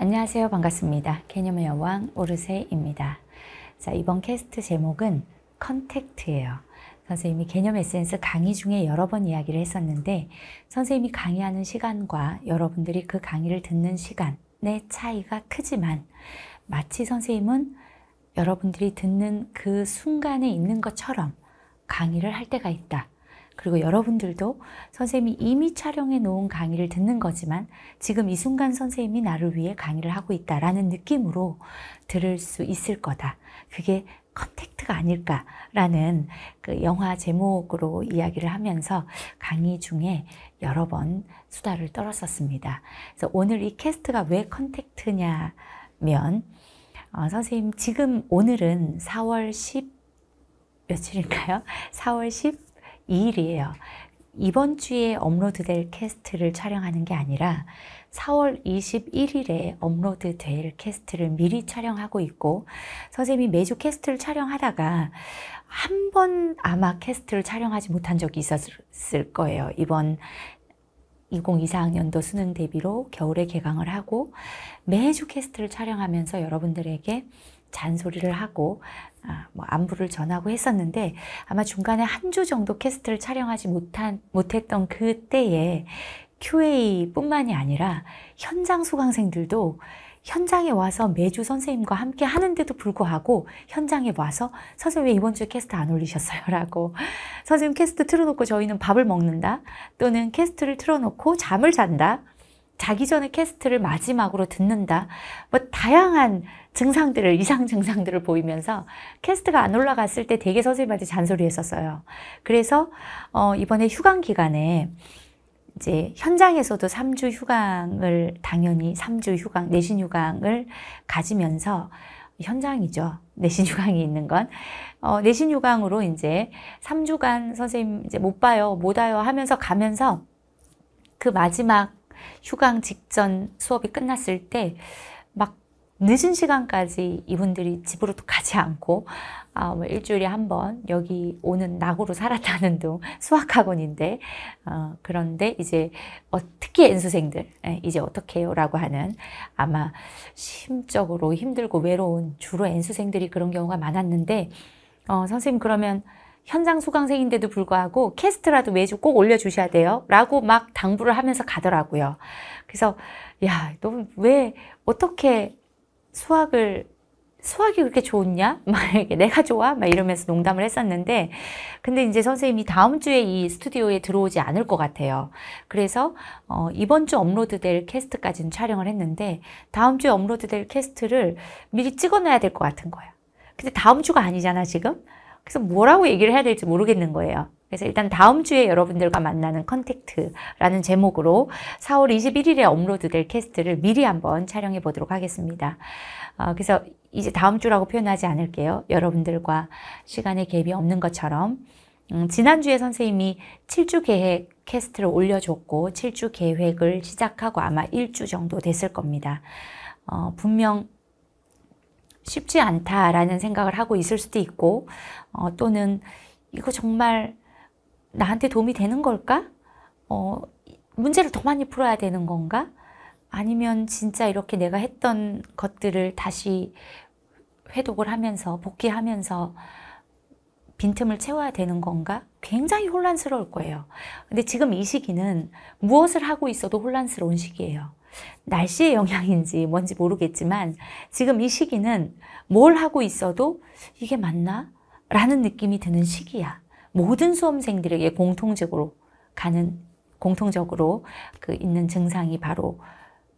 안녕하세요. 반갑습니다. 개념의 여왕 오르세입니다. 자, 이번 캐스트 제목은 컨택트예요. 선생님이 개념 에센스 강의 중에 여러 번 이야기를 했었는데 선생님이 강의하는 시간과 여러분들이 그 강의를 듣는 시간의 차이가 크지만 마치 선생님은 여러분들이 듣는 그 순간에 있는 것처럼 강의를 할 때가 있다. 그리고 여러분들도 선생님이 이미 촬영해 놓은 강의를 듣는 거지만 지금 이 순간 선생님이 나를 위해 강의를 하고 있다라는 느낌으로 들을 수 있을 거다. 그게 컨택트가 아닐까라는 그 영화 제목으로 이야기를 하면서 강의 중에 여러 번 수다를 떨었었습니다. 그래서 오늘 이 캐스트가 왜 컨택트냐면 어, 선생님 지금 오늘은 4월 10 며칠인가요? 4월 10 2일이에요. 이번 주에 업로드 될 캐스트를 촬영하는 게 아니라 4월 21일에 업로드 될 캐스트를 미리 촬영하고 있고 선생님이 매주 캐스트를 촬영하다가 한 번 아마 캐스트를 촬영하지 못한 적이 있었을 거예요. 이번 2024학년도 수능 대비로 겨울에 개강을 하고 매주 캐스트를 촬영하면서 여러분들에게 잔소리를 하고 아, 뭐 안부를 전하고 했었는데 아마 중간에 한 주 정도 캐스트를 촬영하지 못한 못했던 그때에 QA뿐만이 아니라 현장 수강생들도 현장에 와서 매주 선생님과 함께 하는데도 불구하고 현장에 와서 선생님 왜 이번 주에 캐스트 안 올리셨어요? 라고 선생님 캐스트 틀어놓고 저희는 밥을 먹는다 또는 캐스트를 틀어놓고 잠을 잔다 자기 전에 캐스트를 마지막으로 듣는다. 뭐 다양한 증상들을 이상 증상들을 보이면서 캐스트가 안 올라갔을 때 되게 선생님한테 잔소리했었어요. 그래서 어 이번에 휴강 기간에 이제 현장에서도 3주 휴강을 당연히 3주 휴강, 내신 휴강을 가지면서 현장이죠. 내신 휴강이 있는 건. 어, 내신 휴강으로 이제 3주간 선생님 이제 못 봐요, 못 와요 하면서 가면서 그 마지막 휴강 직전 수업이 끝났을 때 막 늦은 시간까지 이분들이 집으로 또 가지 않고 아, 뭐 일주일에 한 번 여기 오는 낙으로 살았다는 둥 수학학원인데 어, 그런데 이제 어, 특히 엔수생들 에, 예, 이제 어떻게 해요? 라고 하는 아마 심적으로 힘들고 외로운 주로 엔수생들이 그런 경우가 많았는데 어, 선생님 그러면 현장 수강생인데도 불구하고 캐스트라도 매주 꼭 올려주셔야 돼요. 라고 막 당부를 하면서 가더라고요. 그래서 야, 너왜 어떻게 수학을 수학이 그렇게 좋냐? 막이렇 내가 좋아? 막 이러면서 농담을 했었는데 근데 이제 선생님이 다음 주에 이 스튜디오에 들어오지 않을 것 같아요. 그래서 어, 이번 주 업로드될 캐스트까지는 촬영을 했는데 다음 주에 업로드될 캐스트를 미리 찍어놔야 될 것 같은 거야. 근데 다음 주가 아니잖아 지금. 그래서 뭐라고 얘기를 해야 될지 모르겠는 거예요. 그래서 일단 다음 주에 여러분들과 만나는 컨택트라는 제목으로 4월 21일에 업로드될 캐스트를 미리 한번 촬영해 보도록 하겠습니다. 어, 그래서 이제 다음 주라고 표현하지 않을게요. 여러분들과 시간의 갭이 없는 것처럼 음, 지난주에 선생님이 7주 계획 캐스트를 올려줬고 7주 계획을 시작하고 아마 1주 정도 됐을 겁니다. 어, 분명 쉽지 않다라는 생각을 하고 있을 수도 있고 어, 또는 이거 정말 나한테 도움이 되는 걸까? 어, 문제를 더 많이 풀어야 되는 건가? 아니면 진짜 이렇게 내가 했던 것들을 다시 회독을 하면서 복귀하면서 빈틈을 채워야 되는 건가? 굉장히 혼란스러울 거예요. 근데 지금 이 시기는 무엇을 하고 있어도 혼란스러운 시기예요. 날씨의 영향인지 뭔지 모르겠지만 지금 이 시기는 뭘 하고 있어도 이게 맞나? 라는 느낌이 드는 시기야. 모든 수험생들에게 공통적으로 가는 공통적으로 그 있는 증상이 바로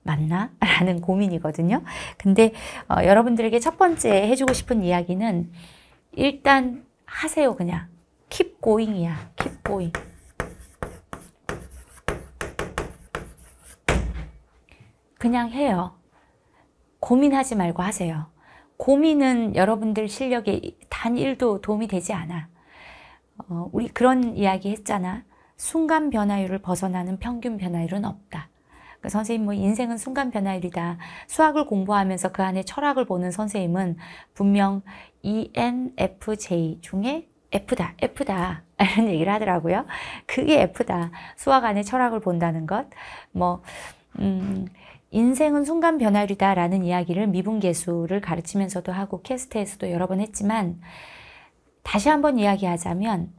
맞나? 라는 고민이거든요. 근데 어, 여러분들에게 첫 번째 해주고 싶은 이야기는 일단 하세요 그냥. Keep going이야. Keep going. 그냥 해요. 고민하지 말고 하세요. 고민은 여러분들 실력에 단 1도 도움이 되지 않아. 어, 우리 그런 이야기 했잖아. 순간 변화율을 벗어나는 평균 변화율은 없다. 그러니까 선생님 뭐 인생은 순간 변화율이다. 수학을 공부하면서 그 안에 철학을 보는 선생님은 분명 ENFJ 중에 F다, F다 이런 얘기를 하더라고요. 그게 F다. 수학 안에 철학을 본다는 것. 뭐 음, 인생은 순간 변화율이다 라는 이야기를 미분계수를 가르치면서도 하고 캐스트에서도 여러 번 했지만 다시 한번 이야기하자면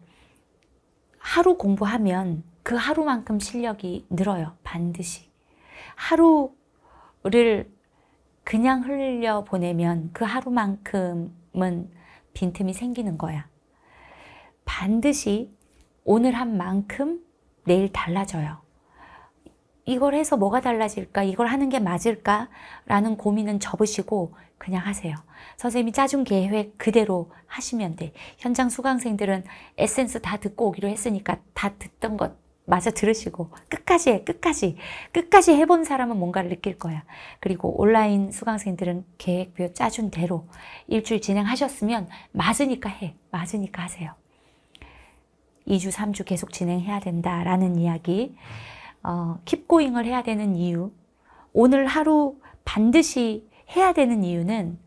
하루 공부하면 그 하루만큼 실력이 늘어요. 반드시. 하루를 그냥 흘려 보내면 그 하루만큼은 빈틈이 생기는 거야. 반드시 오늘 한 만큼 내일 달라져요. 이걸 해서 뭐가 달라질까? 이걸 하는 게 맞을까? 라는 고민은 접으시고 그냥 하세요. 선생님이 짜준 계획 그대로 하시면 돼. 현장 수강생들은 에센스 다 듣고 오기로 했으니까 다 듣던 것 마저 들으시고 끝까지 해, 끝까지. 끝까지 해본 사람은 뭔가를 느낄 거야. 그리고 온라인 수강생들은 계획표 짜준 대로 일주일 진행하셨으면 맞으니까 해. 맞으니까 하세요. 2주, 3주 계속 진행해야 된다라는 이야기. 어, 킵고잉을 해야 되는 이유 오늘 하루 반드시 해야 되는 이유는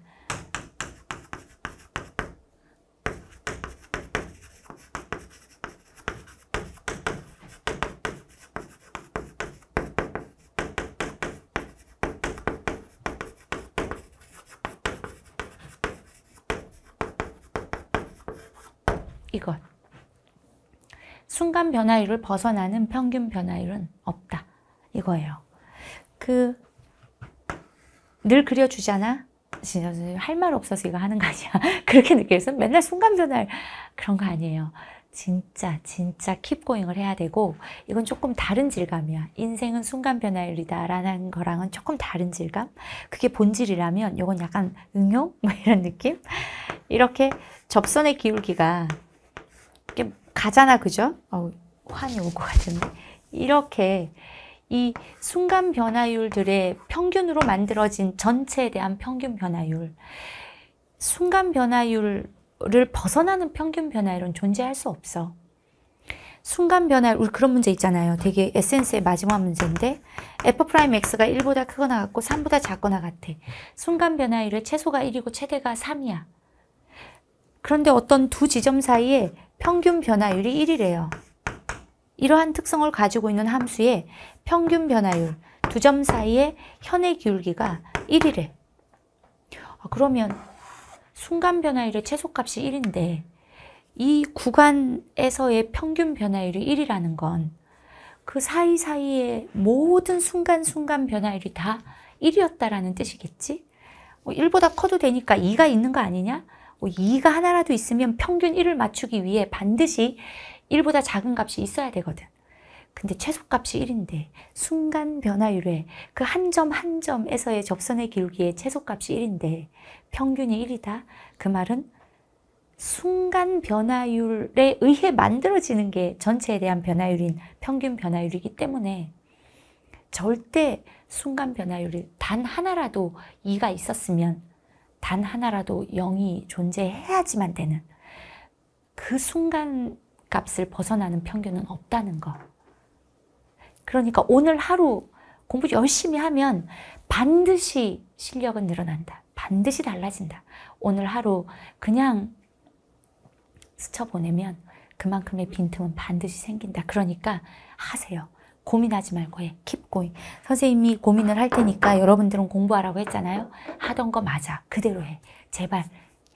이것 순간 변화율을 벗어나는 평균 변화율은 없다. 이거예요. 그, 늘 그려주잖아? 진짜 할말 없어서 이거 하는 거 아니야. 그렇게 느껴서 맨날 순간 변화 그런 거 아니에요. 진짜 진짜 킵고잉을 해야 되고 이건 조금 다른 질감이야. 인생은 순간 변화율이다 라는 거랑은 조금 다른 질감. 그게 본질이라면 이건 약간 응용? 뭐 이런 느낌? 이렇게 접선의 기울기가 가잖아 그죠? 어, 환이 올것 같은데 이렇게 이 순간 변화율들의 평균으로 만들어진 전체에 대한 평균 변화율 순간 변화율을 벗어나는 평균 변화율은 존재할 수 없어 순간 변화율 그런 문제 있잖아요 되게 에센스의 마지막 문제인데 f x가 1보다 크거나 같고 3보다 작거나 같아 순간 변화율의 최소가 1이고 최대가 3이야 그런데 어떤 두 지점 사이에 평균 변화율이 1이래요. 이러한 특성을 가지고 있는 함수의 평균 변화율 두 점 사이의 현의 기울기가 1이래. 아, 그러면 순간 변화율의 최소값이 1인데 이 구간에서의 평균 변화율이 1이라는 건 그 사이사이의 모든 순간순간 변화율이 다 1이었다라는 뜻이겠지? 1보다 뭐 커도 되니까 2가 있는 거 아니냐? 2가 뭐 하나라도 있으면 평균 1을 맞추기 위해 반드시 1보다 작은 값이 있어야 되거든. 근데 최소값이 1인데 순간 변화율에 그 한 점 한 점에서의 접선의 기기의 최소값이 1인데 평균이 1이다. 그 말은 순간 변화율에 의해 만들어지는 게 전체에 대한 변화율인 평균 변화율이기 때문에 절대 순간 변화율이 단 하나라도 2가 있었으면 단 하나라도 영이 존재해야지만 되는 그 순간 값을 벗어나는 편견은 없다는 것. 그러니까 오늘 하루 공부 열심히 하면 반드시 실력은 늘어난다. 반드시 달라진다. 오늘 하루 그냥 스쳐 보내면 그만큼의 빈틈은 반드시 생긴다. 그러니까 하세요. 고민하지 말고 해. k 고 e 선생님이 고민을 할 테니까 여러분들은 공부하라고 했잖아요. 하던 거 맞아. 그대로 해. 제발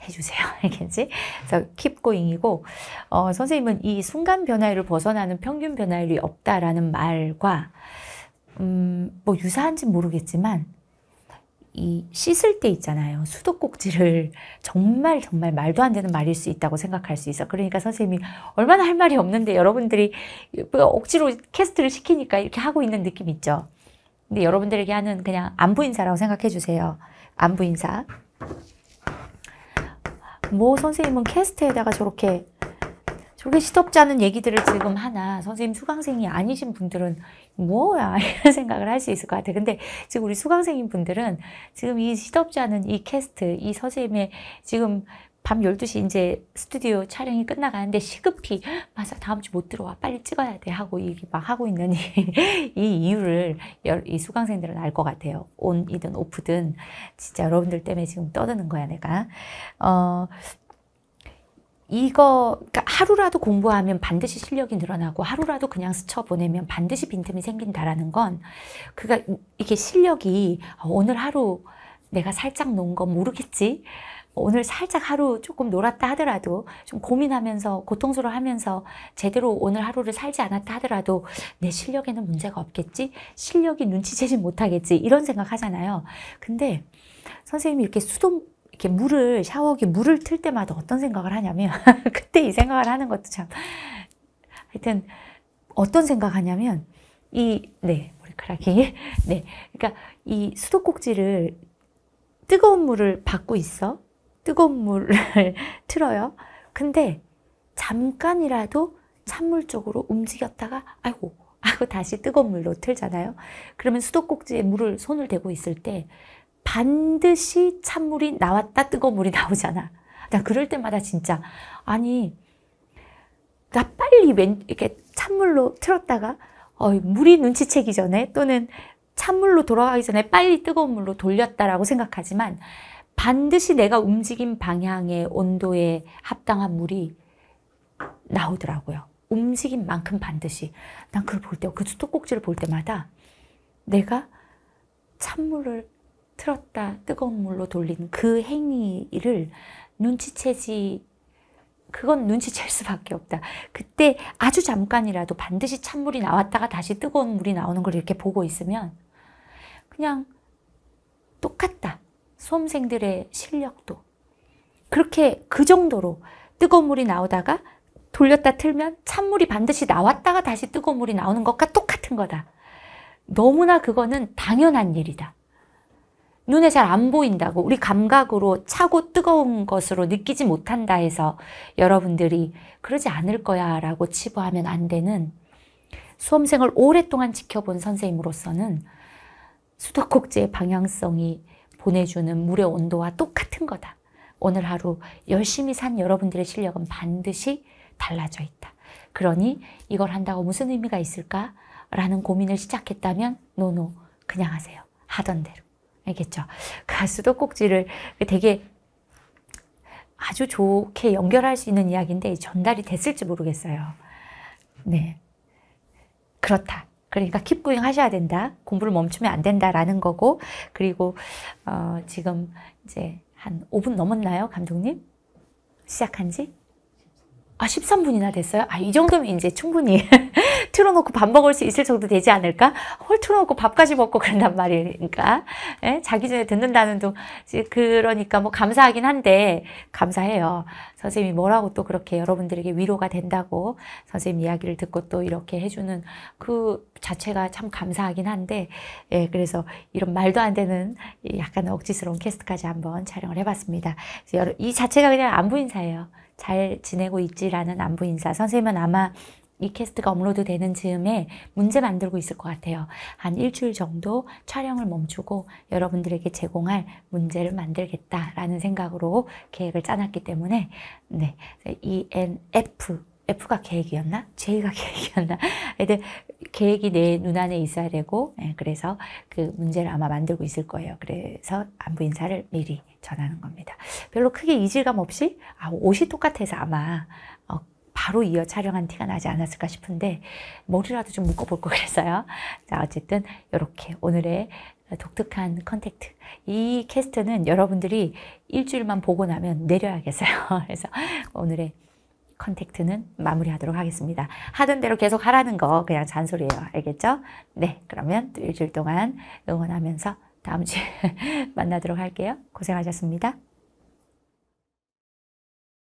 해주세요. 알겠지? 그래서 k e e 이고 어, 선생님은 이 순간 변화율을 벗어나는 평균 변화율이 없다라는 말과 음, 뭐 유사한지 모르겠지만 이 씻을 때 있잖아요. 수도꼭지를 정말 정말 말도 안 되는 말일 수 있다고 생각할 수 있어. 그러니까 선생님이 얼마나 할 말이 없는데 여러분들이 뭐 억지로 캐스트를 시키니까 이렇게 하고 있는 느낌 있죠. 근데 여러분들에게 하는 그냥 안부 인사라고 생각해 주세요. 안부 인사. 뭐 선생님은 캐스트에다가 저렇게 저게 시덥지않은 얘기들을 지금 하나 선생님 수강생이 아니신 분들은 뭐야 이런 생각을 할 수 있을 것 같아요. 근데 지금 우리 수강생인 분들은 지금 이시덥지않은이 캐스트 이 선생님의 지금 밤 12시 이제 스튜디오 촬영이 끝나가는데 시급히 맞아 다음 주 못 들어와 빨리 찍어야 돼 하고 이게 막 하고 있는 이, 이 이유를 이 수강생들은 알 것 같아요. 온이든 오프든 진짜 여러분들 때문에 지금 떠드는 거야 내가. 어, 이거 그러니까 하루라도 공부하면 반드시 실력이 늘어나고 하루라도 그냥 스쳐 보내면 반드시 빈틈이 생긴다라는 건 그가 이게 실력이 오늘 하루 내가 살짝 논 거 모르겠지 오늘 살짝 하루 조금 놀았다 하더라도 좀 고민하면서 고통스러워하면서 제대로 오늘 하루를 살지 않았다 하더라도 내 실력에는 문제가 없겠지 실력이 눈치채지 못하겠지 이런 생각 하잖아요 근데 선생님이 이렇게 수동 이렇게 물을 샤워기 물을 틀 때마다 어떤 생각을 하냐면 그때 이 생각을 하는 것도 참 하여튼 어떤 생각하냐면 이네 머리카락이 네 그러니까 이 수도꼭지를 뜨거운 물을 받고 있어 뜨거운 물을 틀어요 근데 잠깐이라도 찬물 쪽으로 움직였다가 아이고 하고 다시 뜨거운 물로 틀잖아요. 그러면 수도꼭지에 물을 손을 대고 있을 때 반드시 찬물이 나왔다 뜨거운 물이 나오잖아. 나 그럴 때마다 진짜 아니 나 빨리 웬 이렇게 찬물로 틀었다가 어, 물이 눈치채기 전에 또는 찬물로 돌아가기 전에 빨리 뜨거운 물로 돌렸다라고 생각하지만 반드시 내가 움직인 방향의 온도에 합당한 물이 나오더라고요. 움직인 만큼 반드시. 난 그걸 볼 때, 그 수도꼭지를 볼 때마다 내가 찬물을 틀었다 뜨거운 물로 돌린그 행위를 눈치채지 그건 눈치챌 수밖에 없다. 그때 아주 잠깐이라도 반드시 찬물이 나왔다가 다시 뜨거운 물이 나오는 걸 이렇게 보고 있으면 그냥 똑같다. 수험생들의 실력도. 그렇게 그 정도로 뜨거운 물이 나오다가 돌렸다 틀면 찬물이 반드시 나왔다가 다시 뜨거운 물이 나오는 것과 똑같은 거다. 너무나 그거는 당연한 일이다. 눈에 잘 안 보인다고 우리 감각으로 차고 뜨거운 것으로 느끼지 못한다 해서 여러분들이 그러지 않을 거야 라고 치부하면 안 되는 수험생을 오랫동안 지켜본 선생님으로서는 수도꼭지의 방향성이 보내주는 물의 온도와 똑같은 거다. 오늘 하루 열심히 산 여러분들의 실력은 반드시 달라져 있다. 그러니 이걸 한다고 무슨 의미가 있을까? 라는 고민을 시작했다면 노노 그냥 하세요. 하던 대로. 알겠죠? 그 수도꼭지를 되게 아주 좋게 연결할 수 있는 이야기인데 전달이 됐을지 모르겠어요. 네. 그렇다. 그러니까 킵고잉 하셔야 된다. 공부를 멈추면 안 된다라는 거고 그리고 어, 지금 이제 한 5분 넘었나요, 감독님? 시작한 지? 아 13분이나 됐어요? 아 이 정도면 이제 충분히 틀어놓고 밥 먹을 수 있을 정도 되지 않을까? 홀 틀어놓고 밥까지 먹고 그런단 말이니까 에? 예? 자기 전에 듣는다는 둥 그러니까 뭐 감사하긴 한데 감사해요 선생님이 뭐라고 또 그렇게 여러분들에게 위로가 된다고 선생님 이야기를 듣고 또 이렇게 해주는 그 자체가 참 감사하긴 한데 예, 그래서 이런 말도 안 되는 약간 억지스러운 캐스트까지 한번 촬영을 해봤습니다 이 자체가 그냥 안부 인사예요 잘 지내고 있지라는 안부 인사. 선생님은 아마 이 캐스트가 업로드 되는 즈음에 문제 만들고 있을 것 같아요. 한 일주일 정도 촬영을 멈추고 여러분들에게 제공할 문제를 만들겠다라는 생각으로 계획을 짜놨기 때문에, 네, ENF F가 계획이었나? J가 계획이었나? 애들 계획이 내 눈안에 있어야 되고 예, 그래서 그 문제를 아마 만들고 있을 거예요. 그래서 안부 인사를 미리 전하는 겁니다. 별로 크게 이질감 없이 아, 옷이 똑같아서 아마 어, 바로 이어 촬영한 티가 나지 않았을까 싶은데 머리라도 좀 묶어볼 거 그랬어요. 자 어쨌든 이렇게 오늘의 독특한 컨택트 이 캐스트는 여러분들이 일주일만 보고 나면 내려야겠어요. 그래서 오늘의 컨택트는 마무리하도록 하겠습니다. 하던 대로 계속 하라는 거 그냥 잔소리예요. 알겠죠? 네, 그러면 일주일 동안 응원하면서 다음 주에 만나도록 할게요. 고생하셨습니다.